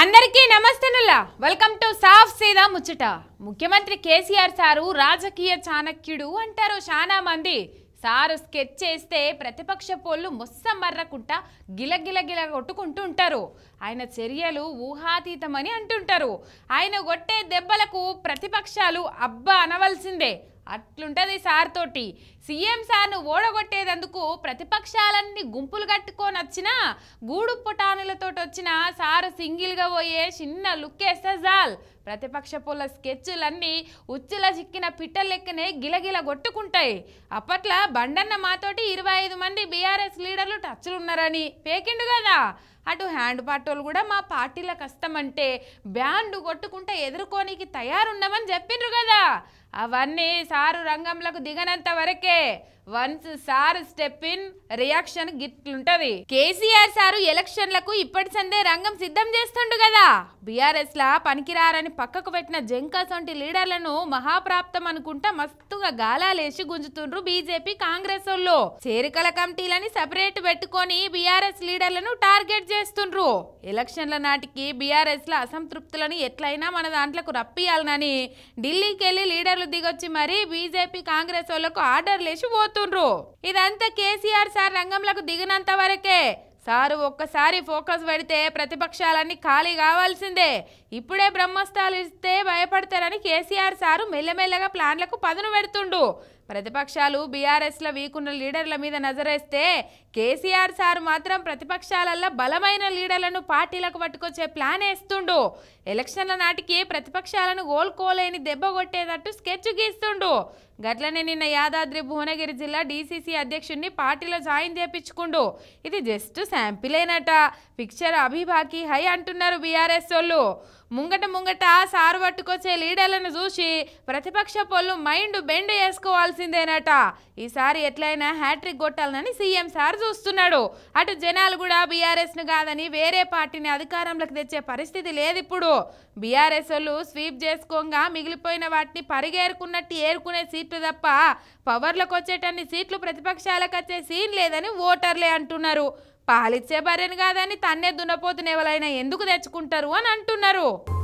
అందరికీ నల్ల welcome to సాఫ్ సీదా ముచ్చట ముఖ్యమంత్రి కేసీఆర్ సారు రాజకీయ చాణక్యుడు అంటారు చాలా మంది సారు స్కెచ్ చేస్తే ప్రతిపక్ష పోళ్ళు మొస్స గిల గిలగిలగిల కొట్టుకుంటూ ఉంటారు ఆయన చర్యలు ఊహాతీతమని అంటుంటారు ఆయన కొట్టే దెబ్బలకు ప్రతిపక్షాలు అబ్బా అనవలసిందే అట్లుంటుంది సార్ తోటి సీఎం సార్ను ఓడగొట్టేదందుకు ప్రతిపక్షాలన్నీ గుంపులు కట్టుకొని వచ్చిన గూడు పొటానులతో వచ్చిన సార్ సింగిల్గా పోయే చిన్న లుక్కేస్తే జాల్ ప్రతిపక్ష పొల స్కెచ్లన్నీ ఉచ్చుల చిక్కిన పిట్టల లెక్కనే గిలగిల కొట్టుకుంటాయి అప్పట్లో బండన్న మాతోటి ఇరవై ఐదు మంది బీఆర్ఎస్ లీడర్లు టచ్లు ఉన్నారని పేకిండు కదా అటు హ్యాండ్ పాటోలు కూడా మా పార్టీల కష్టమంటే బ్యాండ్ కొట్టుకుంటే ఎదుర్కోనికి తయారున్నామని చెప్పిండ్రు కదా అవన్నీ సారు రంగంలోకి దిగనంత వరకే once sir step in reaction గిట్లుంటది కేసీఆర్ సారు ఎలక్షన్లకు ఇప్పటి సందే రంగం సిద్ధం చేస్తుండు కదా బీఆర్ఎస్ లా పనికిరారని పక్కకు పెట్టిన జంకాస్ వంటి లీడర్లను మహాప్రాప్తం అనుకుంటా మస్తుగా గాలాలేసి గుంజుతుండ్రు బీజేపీ కాంగ్రెస్ వాళ్ళు చేరికల కమిటీలని సపరేట్ పెట్టుకొని బీఆర్ఎస్ లీడర్లను టార్గెట్ చేస్తుండ్రు ఎలక్షన్ల నాటికి బీఆర్ఎస్ ల అసంతృప్తులను ఎట్లయినా మన దాంట్లకు రప్పియాలనని ఢిల్లీకి వెళ్లి లీడర్లు దిగొచ్చి మరీ బీజేపీ కాంగ్రెస్ వాళ్ళకు ఆర్డర్లేసి పోతుంది చూస్తుండ్రు ఇదంతా కేసీఆర్ సార్ రంగంలోకి దిగినంత వరకే సారు ఒక్కసారి ఫోకస్ పెడితే ప్రతిపక్షాలన్నీ ఖాళీ కావాల్సిందే ఇప్పుడే బ్రహ్మస్థాలు ఇస్తే భయపడతారని కేసీఆర్ సారు మెల్లమెల్లగా ప్లాన్లకు పదును పెడుతుండు ప్రతిపక్షాలు బీఆర్ఎస్ల వీకున్న లీడర్ల మీద నజరేస్తే కేసీఆర్ సార్ మాత్రం ప్రతిపక్షాలల్లో బలమైన లీడర్లను పార్టీలకు పట్టుకొచ్చే ప్లాన్ వేస్తుండు ఎలక్షన్ల నాటికి ప్రతిపక్షాలను ఓల్కోలేని దెబ్బ కొట్టేటట్టు స్కెచ్ గీస్తుండు గట్లనే నిన్న యాదాద్రి భువనగిరి జిల్లా డీసీసీ అధ్యక్షుడిని పార్టీలో జాయిన్ చేపించుకుండు ఇది జస్ట్ శాంపిలేనట పిక్చర్ అభిబాకి హై అంటున్నారు బీఆర్ఎస్ వాళ్ళు ముంగట ముంగట సారు పట్టుకొచ్చే లీడర్లను చూసి ప్రతిపక్ష పొల్లు మైండ్ బెండ్ వేసుకోవాల్సి చేయాల్సిందేనట ఈసారి ఎట్లయినా హ్యాట్రిక్ కొట్టాలని సీఎం సార్ చూస్తున్నాడు అటు జనాలు కూడా ను కాదని వేరే పార్టీని అధికారంలోకి తెచ్చే పరిస్థితి లేదు ఇప్పుడు బీఆర్ఎస్ వాళ్ళు స్వీప్ చేసుకోగా మిగిలిపోయిన వాటిని పరిగేరుకున్నట్టు ఏరుకునే సీట్లు తప్ప పవర్లకు వచ్చేటన్ని సీట్లు ప్రతిపక్షాలకు వచ్చే సీన్ లేదని ఓటర్లే అంటున్నారు పాలిచ్చే భార్యను కాదని తన్నే దున్నపోతునేవలైనా ఎందుకు తెచ్చుకుంటారు అని అంటున్నారు